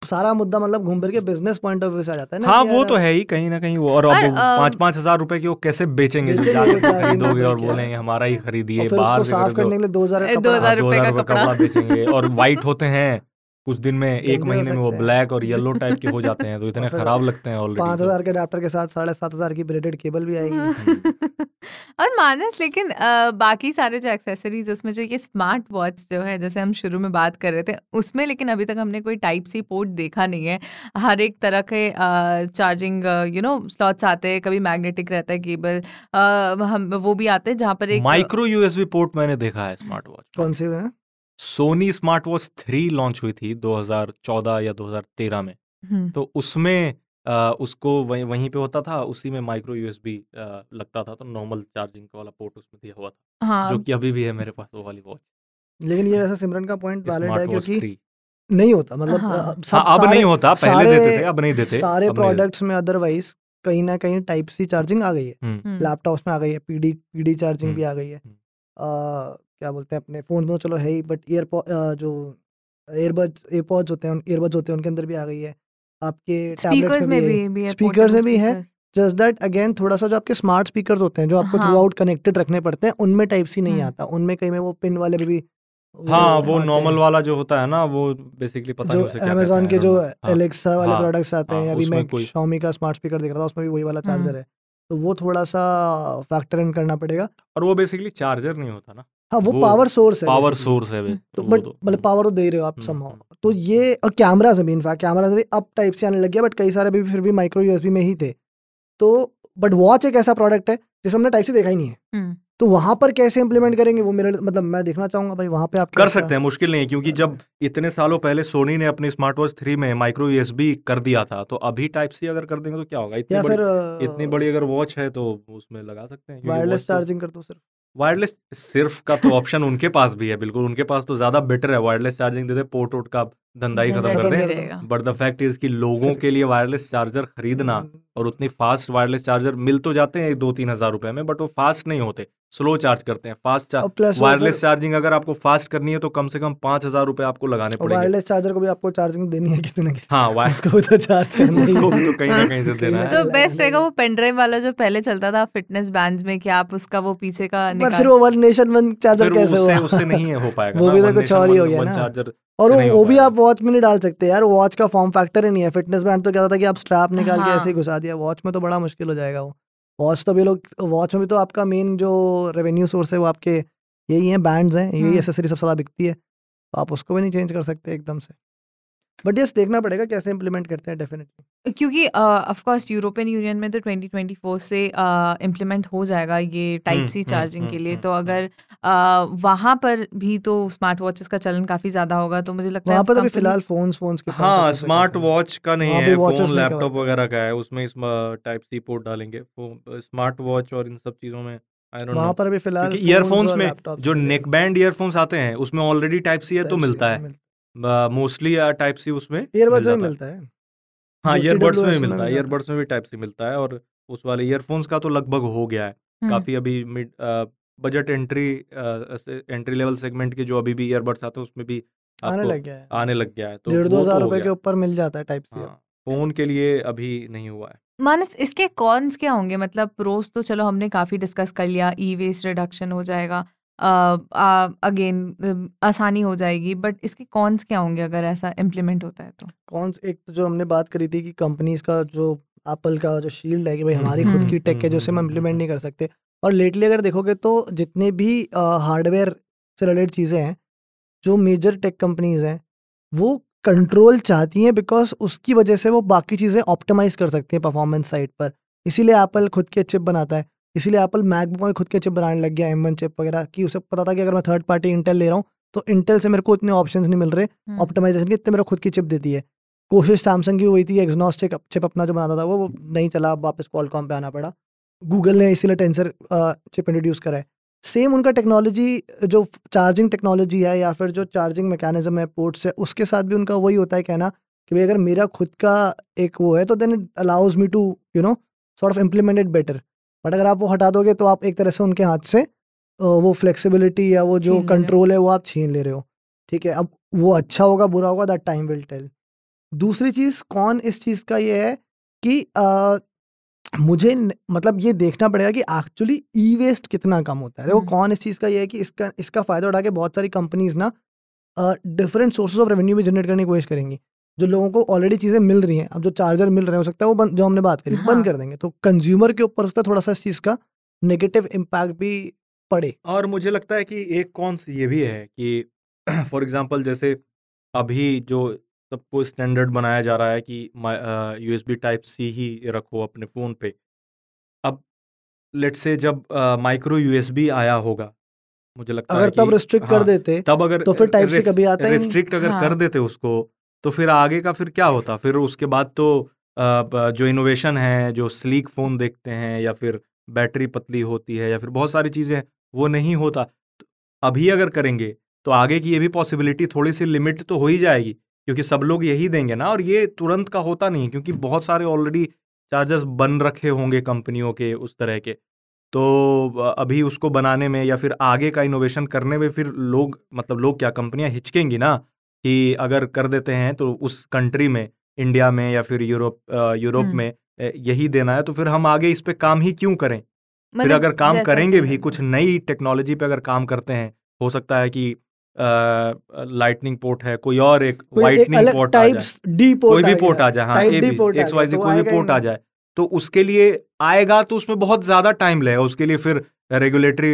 [SPEAKER 3] सारा मुद्दा मतलब घूम फिर के बिजनेस पॉइंट ऑफ व्यू से आ जाता है ना हाँ वो तो
[SPEAKER 1] है ही कहीं ना कहीं वो और पांच पाँच पाँच हजार रुपए की वो कैसे बेचेंगे खरीदोगे और बोलेंगे हमारा ही खरीदिए बाहर साफ करने के
[SPEAKER 3] लिए दो हजार दो हजार हाँ, रुपए का कपड़ा बेचेंगे और
[SPEAKER 1] वाइट होते हैं कुछ दिन में एक महीने में वो ब्लैक और येलो टाइप के हो जाते हैं तो इतने खराब लगते हैं ऑलरेडी पाँच
[SPEAKER 3] तो। हजार के अडाप्टर के साथ साढ़े सात हजार की ब्रेडेड केबल भी आएगी
[SPEAKER 2] और मानस लेकिन आ, बाकी सारे जो एक्सेसरीज उसमें जो ये स्मार्ट वॉच जो है जैसे हम शुरू में बात कर रहे थे उसमें लेकिन अभी तक हमने कोई टाइप सी पोर्ट देखा नहीं है हर एक तरह के आ, चार्जिंग यू नो स्लॉट्स आते हैं कभी मैग्नेटिक रहता है केबल हम वो भी आते हैं जहाँ पर एक माइक्रो
[SPEAKER 1] यूएसबी पोर्ट मैंने देखा है स्मार्ट वॉच कौन से Sony smart watch three launch हुई थी 2014 या 2013 में हम्म। तो उसमें आ, उसको वह, वहीं पे होता था उसी में माइक्रो यूएसबी लगता था तो नॉर्मल चार्जिंग का वाला पोर्ट उसमें दिया हुआ था हाँ। जो कि अभी भी है मेरे पास वो वाली वॉच
[SPEAKER 3] लेकिन ये वैसा सिमरन का पॉइंट वैलिड है क्योंकि नहीं होता मतलब हाँ।, हाँ सब अब नहीं होता पहले देते थे अब नहीं देते सारे प्रोडक्ट्स में अदरवाइज कहीं ना कहीं टाइप सी चार्जिंग आ गई है लैपटॉप्स हम्म। हम्म। में आ गई है पीडी पीडी चार्जिंग भी आ गई है क्या बोलते हैं अपने फ़ोन में तो चलो है ही बट ईयरपो जो एयरबड एयरपॉड्स होते हैं एयरबड्स होते हैं उनके अंदर भी आ गई है आपके स्पीकर्स में भी स्पीकर्स में भी है जस्ट दैट अगेन थोड़ा सा जो आपके स्मार्ट स्पीकर्स होते हैं जो आपको थ्रू आउट कनेक्टेड रखने पड़ते हैं उनमें टाइप सी नहीं हम्म। आता उनमें कहीं में वो पिन वाले भी हाँ वो नॉर्मल
[SPEAKER 1] वाला जो होता है ना वो बेसिकली पता जो नहीं अमेजोन के जो
[SPEAKER 3] एलेक्सा हाँ, वाले प्रोडक्ट्स हाँ, आते हाँ, हैं अभी मैं शॉमी का स्मार्ट स्पीकर देख रहा था उसमें भी वही वाला चार्जर हम्म। है तो वो थोड़ा सा फैक्टर इन करना पड़ेगा
[SPEAKER 1] और वो बेसिकली चार्जर नहीं होता ना हाँ वो, वो पावर सोर्स है पावर सोर्स है
[SPEAKER 3] तो बट तो। मतलब पावर तो दे रहे हो आप समाउ हम्म। तो ये और कैमराज में इनफैक्ट कैमराज भी अप टाइप से आने लग गया बट कई सारे भी फिर भी माइक्रो यूएसबी में ही थे तो बट वॉच एक ऐसा प्रोडक्ट है जिसमें हमने टाइप से देखा ही नहीं है हम्म। तो वहां पर कैसे इम्प्लीमेंट करेंगे वो मेरे मतलब मैं देखना चाहूंगा भाई वहां पे आप कर
[SPEAKER 1] सकते हैं मुश्किल नहीं है क्योंकि जब इतने सालों पहले सोनी ने अपने स्मार्ट वॉच थ्री में माइक्रो यूएस कर दिया था तो अभी टाइप सी अगर कर देंगे तो क्या होगा इतनी बड़ी, फिर इतनी बड़ी अगर वॉच है तो उसमें लगा सकते हैं वायरलेस चार्जिंग तो कर दो सर वायरलेस सिर्फ का तो ऑप्शन उनके पास भी है बिल्कुल उनके पास तो ज्यादा बेटर है वायरलेस चार्जिंग दे दे पोर्ट वोट का धंधा ही खत्म कर दे बट द फैक्ट इज कि लोगों के लिए वायरलेस चार्जर खरीदना हम्म। और उतनी फास्ट वायरलेस चार्जर मिल तो जाते हैं एक दो तीन हजार रुपए में बट वो फास्ट नहीं होते स्लो चार्ज करते हैं फास्ट चार्ज वायरलेस चार्जिंग अगर आपको फास्ट करनी है तो कम से कम पांच हजार रुपए आपको लगाने पड़ेंगे वायरलेस
[SPEAKER 3] चार्जर को भी आपको चार्जिंग देनी है कितने की
[SPEAKER 1] हाँ वायरस को तो चार्ज करना उसको भी तो कहीं ना कहीं से देना है
[SPEAKER 3] तो
[SPEAKER 2] बेस्ट रहेगा वो पेनड्राइव वाला जो पहले चलता था फिटनेस बैंड में कि आप उसका वो पीछे का पर फिर वो
[SPEAKER 3] वन नेशन वन चार्जर कैसे हुआ उससे नहीं हो पाएगा वो भी तो कुछ और ही हो गया ना चार्जर और वो, वो भी आप वॉच में नहीं डाल सकते यार वॉच का फॉर्म फैक्टर ही नहीं है फिटनेस बैंड तो क्या था कि आप स्ट्रैप निकाल हाँ। के ऐसे ही घुसा दिया वॉच में तो बड़ा मुश्किल हो जाएगा वो वॉच तो भी लोग वॉच में भी तो आपका मेन जो रेवेन्यू सोर्स है वो आपके यही है बैंड्स हैं यही एसेसरी सबसे ज़्यादा बिकती है तो आप उसको भी नहीं चेंज कर सकते एकदम से बट यस देखना पड़ेगा कैसे इम्प्लीमेंट करते हैं डेफिनेटली
[SPEAKER 2] क्योंकि ऑफ कोर्स यूरोपियन यूनियन में तो 2024 से इम्प्लीमेंट uh, हो जाएगा ये टाइप सी चार्जिंग के लिए हम्म, तो हम्म। अगर uh, वहाँ पर भी तो स्मार्ट वॉचेस का चलन काफी ज्यादा होगा तो मुझे लगता है पर तो अभी फिलहाल फोन्स
[SPEAKER 3] फोन्स के हाँ स्मार्ट
[SPEAKER 1] वॉच का नहीं है फोन लैपटॉप वगैरह का है उसमें टाइप सी पोर्ट डालेंगे स्मार्ट वॉच और इन सब चीजों में वहाँ पर भी फिलहाल ईयरफोन्स में जो नेक बैंड ईयरफोन्स आते हैं उसमें ऑलरेडी टाइप सी है तो मिलता है मोस्टली टाइप सी उसमें
[SPEAKER 3] ईयरबड्स में मिलता है हाँ ईयरबड्स में भी
[SPEAKER 1] मिलता है ईयरबड्स में भी टाइप सी मिलता है और उस वाले ईयरफोन्स का तो लगभग हो गया है हम्म। काफ़ी अभी mid budget entry entry level segment के जो अभी भी ईयरबड्स आते हैं उसमें भी आने लग गया है आने लग गया है तो डेढ़ दो तो हजार रुपए के
[SPEAKER 3] ऊपर मिल जाता है टाइप सी
[SPEAKER 1] फोन के लिए अभी नहीं हुआ है
[SPEAKER 2] मानस इसके कॉन्स क्या होंगे मतलब प्रोस तो चलो हमने काफी डिस्कस कर लिया ई वेस्ट रिडक्शन हो जाएगा अगेन आसानी हो जाएगी बट इसके कॉन्स क्या होंगे अगर ऐसा इम्प्लीमेंट होता है तो
[SPEAKER 3] कॉन्स एक तो जो हमने बात करी थी कि कंपनीज का जो एप्पल का जो शील्ड है कि भाई हमारी खुद हम्म, की टेक है जो हम्म, हम इम्प्लीमेंट हम्म, नहीं कर सकते और लेटली अगर देखोगे तो जितने भी हार्डवेयर से रिलेटेड चीज़ें हैं जो मेजर टेक कंपनीज हैं वो कंट्रोल चाहती हैं बिकॉज उसकी वजह से वो बाकी चीज़ें ऑप्टिमाइज कर सकती हैं परफॉर्मेंस साइड पर इसीलिए एप्पल खुद के चिप बनाता है इसीलिए एप्पल मैकबुक में खुद के चिप बनाने लग गया एम वन चिप वगैरह कि उसे पता था कि अगर मैं थर्ड पार्टी इंटेल ले रहा हूँ तो इंटेल से मेरे को इतने ऑप्शन नहीं मिल रहे ऑप्टिमाइजेशन हम्म। के इतने मेरे खुद की चिप देती है कोशिश सैमसंग की हुई थी एग्जनॉस चिप अपना जो बनाता था वो नहीं चला वापस कॉलकॉम पे आना पड़ा गूगल ने इसीलिए टेंसर चिप इंट्रोड्यूस करा है सेम उनका टेक्नोलॉजी जो चार्जिंग टेक्नोलॉजी है या फिर जो चार्जिंग मैकेनिज्म है पोर्ट्स है उसके साथ भी उनका वही होता है कहना कि भाई अगर मेरा खुद का एक वो है तो then it allows me to you know sort of implemented better but अगर आप वो हटा दोगे तो आप एक तरह से उनके हाथ से वो फ्लेक्सिबिलिटी या वो जो कंट्रोल है वो आप छीन ले रहे हो ठीक है अब वो अच्छा होगा बुरा होगा दैट टाइम विल टेल दूसरी चीज़ कौन इस चीज़ का ये है कि आ, मुझे मतलब ये देखना पड़ेगा कि एक्चुअली ई वेस्ट कितना कम होता है देखो हम्म। कौन इस चीज़ का ये है कि इसका इसका फ़ायदा उठा के बहुत सारी कंपनीज ना डिफरेंट सोर्सेज ऑफ रेवेन्यू भी जनरेट करने की कोशिश करेंगी जो लोगों को ऑलरेडी चीज़ें मिल रही हैं अब जो चार्जर मिल रहे हो सकता है वो बन, जो हमने बात करी हाँ। बंद कर देंगे तो कंज्यूमर के ऊपर सकता है थोड़ा सा इस चीज़ का नेगेटिव इम्पैक्ट भी पड़े
[SPEAKER 1] और मुझे लगता है कि एक कौन सी ये भी है कि फॉर एग्जाम्पल जैसे अभी जो सबको स्टैंडर्ड बनाया जा रहा है कि यू टाइप सी ही रखो अपने फ़ोन पे अब लेट से जब माइक्रो यू आया होगा मुझे लगता अगर है तब रिस्ट्रिक्ट हाँ, कर देते तब अगर तो फिर टाइप से कभी आता है रिस्ट्रिक्ट अगर हाँ. कर देते उसको तो फिर आगे का फिर क्या होता फिर उसके बाद तो जो इनोवेशन है जो स्लीक फ़ोन देखते हैं या फिर बैटरी पतली होती है या फिर बहुत सारी चीज़ें वो नहीं होता तो अभी अगर करेंगे तो आगे की ये भी पॉसिबिलिटी थोड़ी सी लिमिट तो हो ही जाएगी क्योंकि सब लोग यही देंगे ना और ये तुरंत का होता नहीं क्योंकि बहुत सारे ऑलरेडी चार्जर्स बन रखे होंगे कंपनियों के उस तरह के तो अभी उसको बनाने में या फिर आगे का इनोवेशन करने में फिर लोग मतलब लोग क्या कंपनियां हिचकेंगी ना कि अगर कर देते हैं तो उस कंट्री में इंडिया में या फिर यूरोप यूरोप में यही देना है तो फिर हम आगे इस पे काम ही क्यों करें मतलब फिर अगर काम करेंगे भी कुछ नई टेक्नोलॉजी पे अगर काम करते हैं हो सकता है कि लाइटनिंग पोर्ट है कोई और एक वाइटनिंग पोर्ट आ जाए कोई भी पोर्ट आ जाए हाँ एक्स वाई जी कोई भी पोर्ट आ जाए तो उसके लिए आएगा तो उसमें बहुत ज़्यादा टाइम लगेगा उसके लिए फिर रेगुलेटरी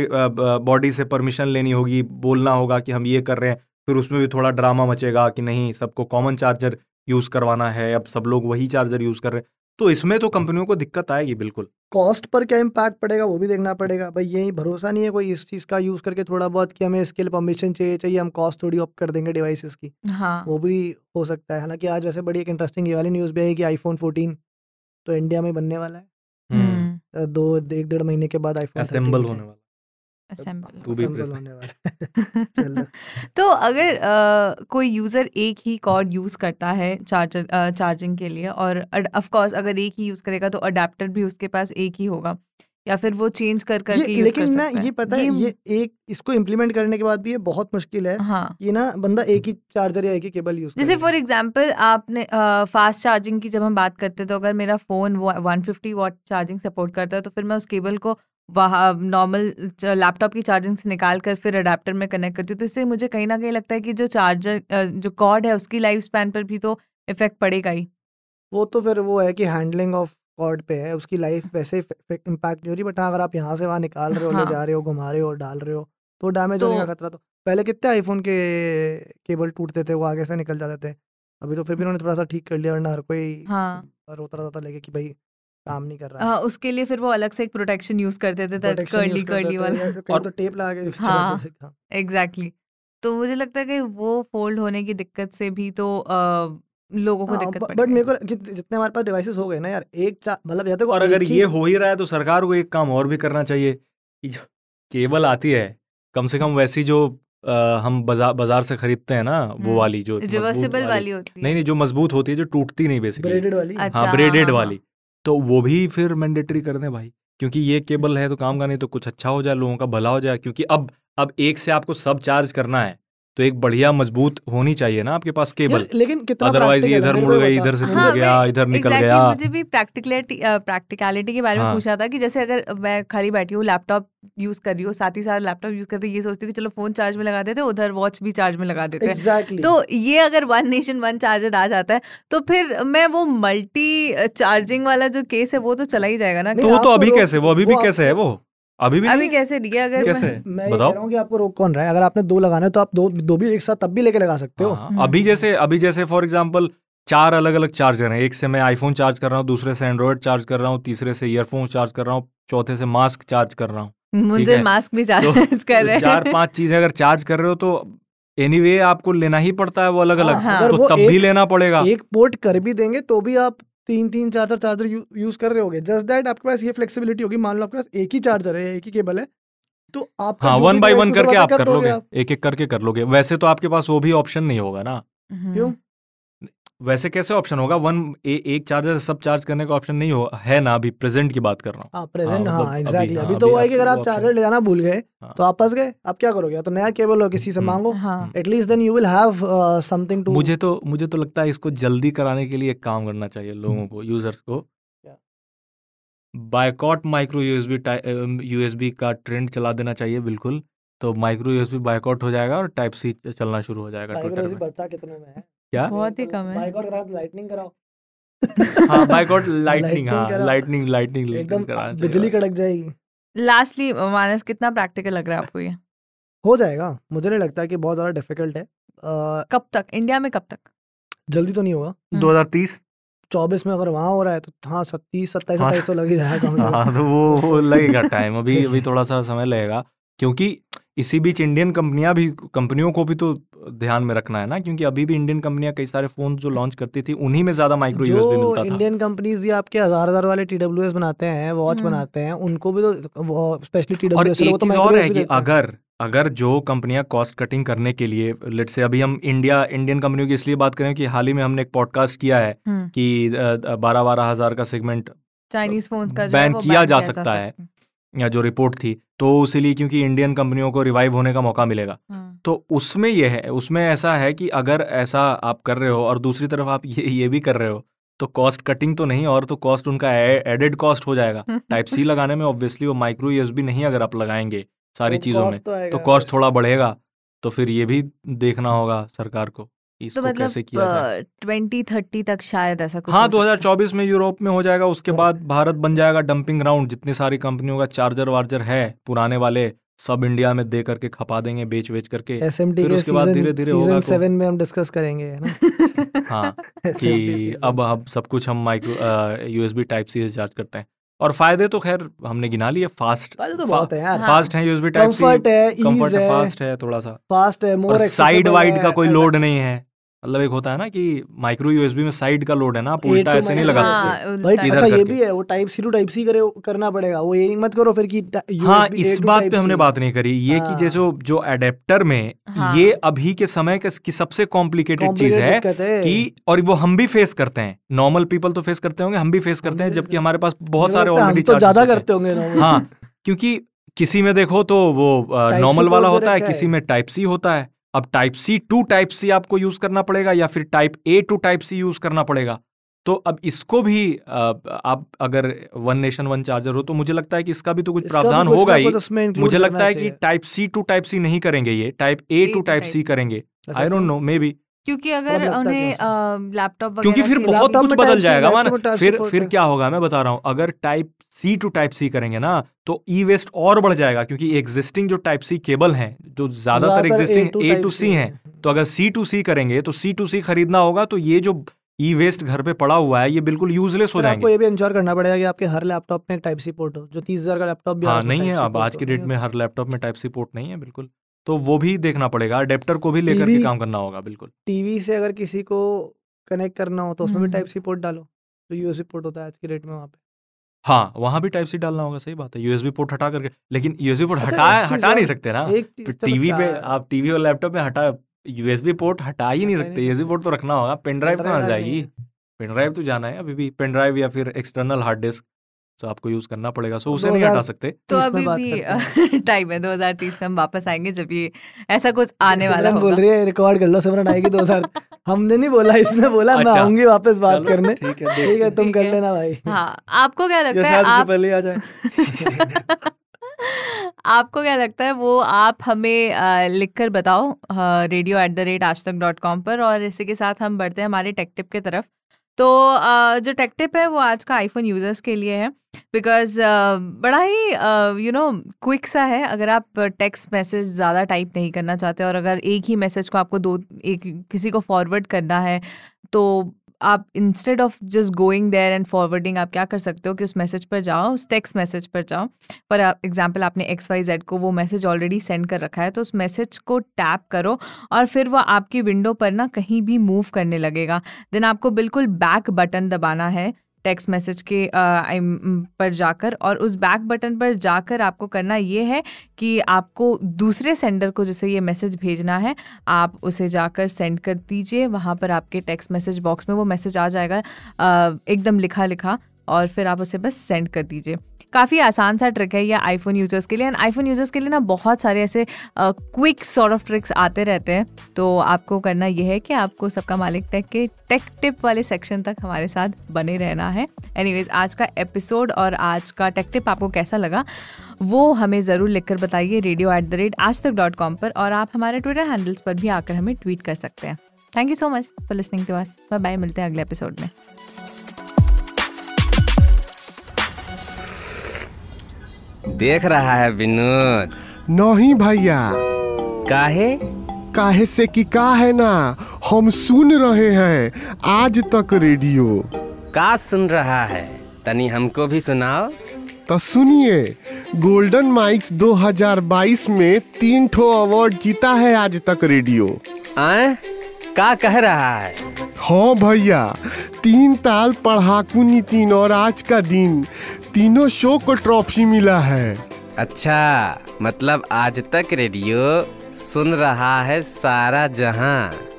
[SPEAKER 1] बॉडी से परमिशन लेनी होगी बोलना होगा कि हम ये कर रहे हैं फिर उसमें भी थोड़ा ड्रामा मचेगा कि नहीं सबको कॉमन चार्जर यूज़ करवाना है अब सब लोग वही चार्जर यूज़ कर रहे हैं तो इसमें तो कंपनियों को दिक्कत आएगी बिल्कुल
[SPEAKER 3] कॉस्ट पर क्या इम्पैक्ट पड़ेगा वो भी देखना पड़ेगा भाई यही भरोसा नहीं है कोई इस चीज़ का यूज़ करके थोड़ा बहुत कि हमें इसके लिए परमिशन चाहिए चाहिए हम कॉस्ट थोड़ी ऑफ कर देंगे डिवाइसेस की हाँ वो भी हो सकता है हालांकि आज वैसे बड़ी एक इंटरेस्टिंग ये वाली न्यूज़ भी आई कि आईफोन फोर्टीन तो इंडिया में बनने वाला है हम्म। दो एक डेढ़ महीने के बाद आईफोन असेंबल होने वाला असेंबल तू भी होने वाला
[SPEAKER 2] तो अगर आ, कोई यूज़र एक ही कॉर्ड यूज़ करता है चार्जर चार्जिंग के लिए और ऑफ कोर्स अगर एक ही यूज़ करेगा तो अडेप्टर भी उसके पास एक ही होगा या फिर वो चेंज कर करके यूज लेकिन कर ना ये पता है ये
[SPEAKER 3] एक इसको इम्प्लीमेंट करने के बाद भी ये बहुत मुश्किल है हाँ ये ना बंदा एक ही चार्जर या एक ही केबल यूज जैसे
[SPEAKER 2] फॉर एग्जांपल आपने आ, फास्ट चार्जिंग की जब हम बात करते हैं तो अगर मेरा फोन वो 150 वॉट चार्जिंग सपोर्ट करता है तो फिर मैं उस केबल को वहाँ नॉर्मल लैपटॉप की चार्जिंग से निकाल कर फिर अडेप्टर में कनेक्ट करती हूँ तो इससे मुझे कहीं ना कहीं लगता है कि जो चार्जर जो कॉर्ड है उसकी लाइफ स्पैन पर भी तो इफेक्ट पड़ेगा ही
[SPEAKER 3] वो तो फिर वो है कि हैंडलिंग ऑफ कॉर्ड पे है उसकी लाइफ वैसे इम्पैक्ट नहीं हो रही बट हाँ, अगर आप यहाँ से वहाँ निकाल रहे हो हाँ। ले जा रहे हो घुमा रहे हो डाल रहे हो तो डैमेज होने का तो खतरा तो पहले कितने आईफोन के केबल टूटते थे वो आगे से निकल जाते थे अभी तो फिर भी उन्होंने थोड़ा सा ठीक कर लिया वरना हर कोई हाँ। रोता रहता था लेके कि भाई काम नहीं कर रहा हाँ
[SPEAKER 2] उसके लिए फिर वो अलग से एक प्रोटेक्शन यूज करते थे कर्ली कर्ली वाला और तो टेप लगा
[SPEAKER 3] के
[SPEAKER 2] एग्जैक्टली हाँ। तो मुझे लगता है कि वो फोल्ड होने की दिक्कत से भी तो लोगों को हाँ, दिक्कत बट मेरे को
[SPEAKER 3] जितने हमारे पास डिवाइसेस हो गए ना यार एक मतलब या तो और अगर ये हो
[SPEAKER 1] ही रहा है तो सरकार को एक काम और भी करना चाहिए कि जो केबल आती है कम से कम वैसी जो आ, हम बाजार बाजार से खरीदते हैं ना वो हम्म, वाली जो रिवर्सिबल वाली होती है नहीं नहीं जो मजबूत होती है जो टूटती नहीं बेसिकली ब्रेडेड
[SPEAKER 2] वाली हाँ ब्रेडेड अच्छा, हाँ, वाली
[SPEAKER 1] तो वो भी फिर मैंडेटरी कर दें भाई क्योंकि ये केबल है तो काम का नहीं तो कुछ अच्छा हो जाए लोगों का भला हो जाए क्योंकि अब अब एक से आपको सब चार्ज करना है तो एक बढ़िया मजबूत होनी चाहिए ना आपके पास केबल लेकिन
[SPEAKER 2] अदरवाइज ये इधर मुड़ गई इधर से हाँ, टूट हाँ, गया इधर निकल exactly, गया मुझे भी प्रैक्टिकलिटी प्रैक्टिकलिटी के बारे में हाँ, पूछा था कि जैसे अगर मैं खाली बैठी हूँ लैपटॉप यूज कर रही हूँ साथ ही साथ लैपटॉप यूज करते ये सोचती हूँ चलो फोन चार्ज में लगा देते उधर वॉच भी चार्ज में लगा देते exactly. तो ये अगर वन नेशन वन चार्जर आ जाता है तो फिर मैं वो मल्टी चार्जिंग वाला जो केस है वो तो चला ही जाएगा ना तो वो तो अभी कैसे वो अभी भी कैसे है
[SPEAKER 1] वो अभी भी
[SPEAKER 2] अभी कैसे दिया अगर कैसे मैं,
[SPEAKER 1] बताओ
[SPEAKER 3] कि आपको रोक कौन रहा है अगर आपने दो लगाने तो आप दो दो भी एक साथ तब भी लेके लगा सकते हो हाँ, अभी
[SPEAKER 1] जैसे अभी जैसे फॉर एग्जाम्पल चार अलग अलग चार्जर हैं एक से मैं आईफोन चार्ज कर रहा हूँ दूसरे से एंड्रॉइड चार्ज कर रहा हूँ तीसरे से ईयरफोन चार्ज कर रहा हूँ चौथे से मास्क चार्ज कर रहा हूँ मुझे मास्क भी चार्ज तो कर तो रहे हैं चार पांच चीजें अगर चार्ज कर रहे हो तो एनी anyway, आपको लेना ही पड़ता है वो अलग अलग हाँ, हाँ। तो तब भी लेना पड़ेगा एक
[SPEAKER 3] पोर्ट कर भी देंगे तो भी आप तीन तीन चार चार चार्जर यू, यूज़ कर रहे होगे जस्ट दैट आपके पास ये फ्लेक्सिबिलिटी होगी मान लो आपके पास एक ही चार्जर है एक ही केबल है तो हाँ, आप हाँ वन बाई वन करके आप कर लोगे
[SPEAKER 1] एक एक करके कर लोगे वैसे तो आपके पास वो भी ऑप्शन नहीं होगा ना हम्म। क्यों वैसे कैसे ऑप्शन होगा वन ए, एक चार्जर सब चार्ज करने का ऑप्शन नहीं हो है ना अभी प्रेजेंट की बात कर रहा
[SPEAKER 3] हूँ प्रेजेंट हाँ, हाँ, हाँ एग्जैक्टली मतलब हाँ, अभी, तो वो है कि अगर आप चार्जर ले जाना भूल गए हाँ। तो आप फंस गए आप क्या करोगे तो नया केबल हो किसी से हम्म। मांगो at least then you will have something to मुझे
[SPEAKER 1] तो मुझे तो लगता है इसको जल्दी कराने के लिए काम करना चाहिए लोगों को यूजर्स को बायकॉट माइक्रो यूएसबी यूएसबी का ट्रेंड चला देना चाहिए बिल्कुल तो माइक्रो यूएसबी बायकॉट हो जाएगा और टाइप सी चलना शुरू हो जाएगा ट्विटर में
[SPEAKER 3] बच्चा कितने में है क्या बहुत ही कम है बाइक और करा लाइटनिंग कराओ हाँ बाय गॉड
[SPEAKER 1] लाइटनिंग हाँ लाइटनिंग लाइटनिंग एकदम बिजली
[SPEAKER 3] कड़क जाएगी
[SPEAKER 2] लास्टली मानस कितना प्रैक्टिकल लग रहा है आपको ये
[SPEAKER 3] हो जाएगा मुझे नहीं लगता कि बहुत ज्यादा डिफिकल्ट है
[SPEAKER 2] आ, कब तक इंडिया में कब
[SPEAKER 3] तक जल्दी तो नहीं होगा 2030 हम्म। चौबीस में अगर वहाँ हो रहा है तो हाँ सत्तीस सत्ताईस हाँ, सत्ताईस तो लग ही जाएगा हाँ तो वो लगेगा
[SPEAKER 1] टाइम अभी अभी थोड़ा सा समय लगेगा क्योंकि इसी बीच इंडियन कंपनियां भी कंपनियों को भी तो ध्यान में रखना है ना क्योंकि अभी भी इंडियन कंपनियां कई सारे फोन जो लॉन्च करती थी उन्हीं में ज्यादा माइक्रो यूएसबी मिलता था इंडियन
[SPEAKER 3] कंपनीज ये आपके हजार हजार वाले टीडब्ल्यूएस बनाते हैं वॉच हम्म। बनाते हैं उनको भी तो स्पेशली टीडब्ल्यूएस और, तो और है कि
[SPEAKER 1] अगर अगर जो कंपनियां कॉस्ट कटिंग करने के लिए लेट से अभी हम इंडिया इंडियन कंपनियों की इसलिए बात करें कि हाल ही में हमने एक पॉडकास्ट किया है हम्म। कि बारह बारह हजार का सेगमेंट
[SPEAKER 2] चाइनीज फोन का बैन किया जा सकता है
[SPEAKER 1] जो रिपोर्ट थी तो इसीलिए क्योंकि इंडियन कंपनियों को रिवाइव होने का मौका मिलेगा हम्म। तो उसमें यह है उसमें ऐसा है कि अगर ऐसा आप कर रहे हो और दूसरी तरफ आप ये ये भी कर रहे हो तो कॉस्ट कटिंग तो नहीं और तो कॉस्ट उनका एडेड कॉस्ट हो जाएगा टाइप सी लगाने में ऑब्वियसली वो माइक्रो भी नहीं अगर आप लगाएंगे सारी चीजों में तो कॉस्ट तो थोड़ा बढ़ेगा तो फिर ये भी देखना होगा सरकार को इसको तो मतलब कैसे किया जाए
[SPEAKER 2] ट्वेंटी थर्टी तक शायद ऐसा कुछ हाँ
[SPEAKER 1] 2024 में यूरोप में हो जाएगा उसके बाद भारत बन जाएगा डंपिंग ग्राउंड जितनी सारी कंपनियों का चार्जर वार्जर है पुराने वाले सब इंडिया में दे करके खपा देंगे बेच बेच करके फिर उसके बाद धीरे धीरे होगा सेवन
[SPEAKER 3] तो- में हम डिस्कस करेंगे ना हाँ कि
[SPEAKER 1] अब अब सब कुछ हम माइक्रो यूएसबी टाइप सी से चार्ज करते हैं और फायदे तो खैर हमने गिना लिए फास्ट
[SPEAKER 3] तो बहुत हाँ। है यार फास्ट है यूएसबी टाइप सी कंफर्ट है कंफर्ट है फास्ट है थोड़ा सा फास्ट है मोर साइड वाइड का कोई लोड
[SPEAKER 1] नहीं है मतलब एक होता है ना कि माइक्रो यूएसबी में साइड का लोड है ना आप उल्टा तो ऐसे नहीं लगा हाँ, सकते भाई अच्छा ये भी
[SPEAKER 3] है वो type C to type C करे करना पड़ेगा वो ये मत करो फिर कि हाँ इस बात पे हमने बात
[SPEAKER 1] नहीं करी ये कि हाँ। जैसे जो एडेप्टर में हाँ। ये अभी के समय की सबसे कॉम्प्लिकेटेड चीज है कि और वो हम भी फेस करते हैं नॉर्मल पीपल तो फेस करते होंगे हम भी फेस करते हैं जबकि हमारे पास बहुत सारे ऑलरेडी तो ज्यादा करते होंगे हाँ क्योंकि किसी में देखो तो वो नॉर्मल वाला होता है किसी में टाइप सी होता है अब type C to type C आपको यूज करना पड़ेगा या फिर type A to type C use करना पड़ेगा तो अब इसको भी आप अगर वन नेशन वन चार्जर हो तो मुझे लगता है कि इसका भी तो कुछ प्रावधान होगा ही मुझे लगता है कि type C to type C नहीं करेंगे ये type A to type C करेंगे I don't know maybe
[SPEAKER 2] क्योंकि तो अगर उन्हें लैपटॉप क्योंकि फिर बहुत कुछ बदल जाएगा माना फिर फिर क्या
[SPEAKER 1] होगा मैं बता रहा हूँ अगर type C to type C करेंगे ना तो ई वेस्ट और बढ़ जाएगा क्योंकि एग्जिस्टिंग जो टाइप सी केबल हैं जो ज्यादातर एग्जिस्टिंग ए टू सी हैं तो अगर सी टू सी करेंगे तो सी टू सी खरीदना होगा तो ये जो ई वेस्ट घर पे पड़ा हुआ है ये बिल्कुल यूजलेस हो जाएंगे आपको
[SPEAKER 3] ये भी इंश्योर करना पड़ेगा कि आपके हर लैपटॉप में टाइप सी पोर्ट हो जो तीस हजार का लैपटॉप भी हाँ तो नहीं है अब आज की डेट में
[SPEAKER 1] हर लैपटॉप में टाइप सी पोर्ट नहीं है बिल्कुल तो वो भी देखना पड़ेगा अडेप्टर को भी लेकर के काम करना होगा बिल्कुल
[SPEAKER 3] टीवी से अगर किसी को कनेक्ट करना हो तो उसमें भी टाइप सी पोर्ट डालो जो यूएसबी पोर्ट होता है आज के डेट में वहाँ पे
[SPEAKER 1] हाँ वहाँ भी टाइप सी डालना होगा सही बात है यूएसबी पोर्ट हटा करके लेकिन यूएसबी पोर्ट अच्छा, हटा हटा नहीं सकते ना तो तो टीवी पे आप टीवी और लैपटॉप में हटा यूएसबी पोर्ट हटा ही नहीं सकते यूएसबी पोर्ट तो रखना होगा पेन ड्राइव कहाँ जाएगी पेन ड्राइव तो जाना है अभी भी पेन ड्राइव या फिर एक्सटर्नल हार्ड डिस्क तो आपको यूज करना पड़ेगा सो उसे नहीं हटा सकते तो अभी
[SPEAKER 2] भी टाइम है 2030 में हम वापस आएंगे जब ये ऐसा कुछ आने वाला होगा बोल रही
[SPEAKER 3] है रिकॉर्ड कर लो सिमरन आएगी 2000 हमने नहीं बोला इसने बोला मैं अच्छा, आऊंगी वापस बात करने ठीक है ठीक है तुम कर लेना भाई
[SPEAKER 2] हाँ आपको क्या लगता है आप पहले
[SPEAKER 3] आ जाए
[SPEAKER 2] आपको क्या लगता है वो आप हमें लिखकर बताओ रेडियो एट द रेट आज तक डॉट कॉम पर और इसी के साथ हम बढ़ते हैं हमारे टेक टिप की तरफ तो जो टेक टिप है वो आज का आईफोन यूज़र्स के लिए है बिकॉज बड़ा ही यू नो क्विक सा है अगर आप टेक्स्ट मैसेज ज़्यादा टाइप नहीं करना चाहते और अगर एक ही मैसेज को आपको दो एक किसी को फॉरवर्ड करना है तो आप instead of just going there and forwarding आप क्या कर सकते हो कि उस मैसेज पर जाओ उस टेक्स्ट मैसेज पर जाओ फॉर एग्जाम्पल आपने एक्स वाई जेड को वो मैसेज ऑलरेडी सेंड कर रखा है तो उस मैसेज को टैप करो और फिर वह आपकी विंडो पर ना कहीं भी मूव करने लगेगा देन आपको बिल्कुल बैक बटन दबाना है टेक्स्ट मैसेज के आ, पर जाकर और उस बैक बटन पर जाकर आपको करना ये है कि आपको दूसरे सेंडर को जिसे ये मैसेज भेजना है आप उसे जाकर सेंड कर दीजिए वहाँ पर आपके टेक्स्ट मैसेज बॉक्स में वो मैसेज आ जाएगा एकदम लिखा लिखा और फिर आप उसे बस सेंड कर दीजिए काफ़ी आसान सा ट्रिक है ये आईफोन यूज़र्स के लिए एंड आईफोन यूज़र्स के लिए ना बहुत सारे ऐसे क्विक सॉर्ट ऑफ ट्रिक्स आते रहते हैं तो आपको करना यह है कि आपको सबका मालिक टेक के टेक टिप वाले सेक्शन तक हमारे साथ बने रहना है एनीवेज आज का एपिसोड और आज का टेक टिप आपको कैसा लगा वो हमें ज़रूर लिखकर बताइए रेडियो एट द रेट आज तक डॉट कॉम पर और आप हमारे ट्विटर हैंडल्स पर भी आकर हमें ट्वीट कर सकते हैं thank you so much for listening to us bye bye मिलते हैं अगले एपिसोड में देख रहा
[SPEAKER 1] है विनोद नहीं भैया काहे काहे से कि का है ना हम सुन रहे हैं आज तक रेडियो का सुन रहा है तनी हमको भी सुनाओ तो सुनिए गोल्डन माइक्स 2022 में तीन ठो अवार्ड जीता है आज तक रेडियो आए? का कह रहा है हाँ भैया तीन ताल पढ़ाकू नितिन और आज का दिन तीनों शो को ट्रॉफी मिला है अच्छा मतलब आज तक रेडियो सुन रहा है सारा जहां